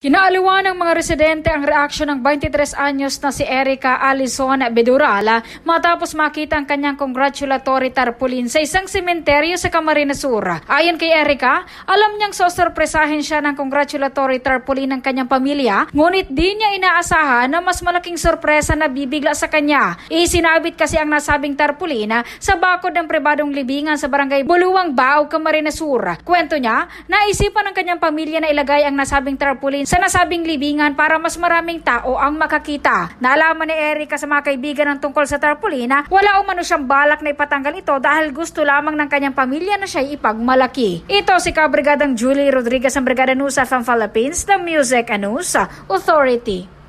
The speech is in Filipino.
Kinaaliwa ng mga residente ang reaksyon ng 23 anyos na si Erika Alison Bedurala matapos makita ang kanyang congratulatory tarpaulin sa isang sementeryo sa Camarines Sur. Ayon kay Erika, alam niyang sosorpresahin siya ng congratulatory tarpaulin ng kanyang pamilya, ngunit di niya inaasahan na mas malaking sorpresa na bibigla sa kanya. Isinabit kasi ang nasabing tarpaulin sa bakod ng pribadong libingan sa barangay Buluwang Bao, Camarines Sur. Kwento niya, naisipan ng kanyang pamilya na ilagay ang nasabing tarpaulin sa nasabing libingan para mas maraming tao ang makakita. Naalaman ni Erica sa mga kaibigan ng tungkol sa tarpaulina, wala umano siyang balak na ipatanggal ito dahil gusto lamang ng kanyang pamilya na siya ipagmalaki. Ito si Kabrigadang Julie Rodriguez ng Brigada Nusa from Philippines, The Music and News Authority.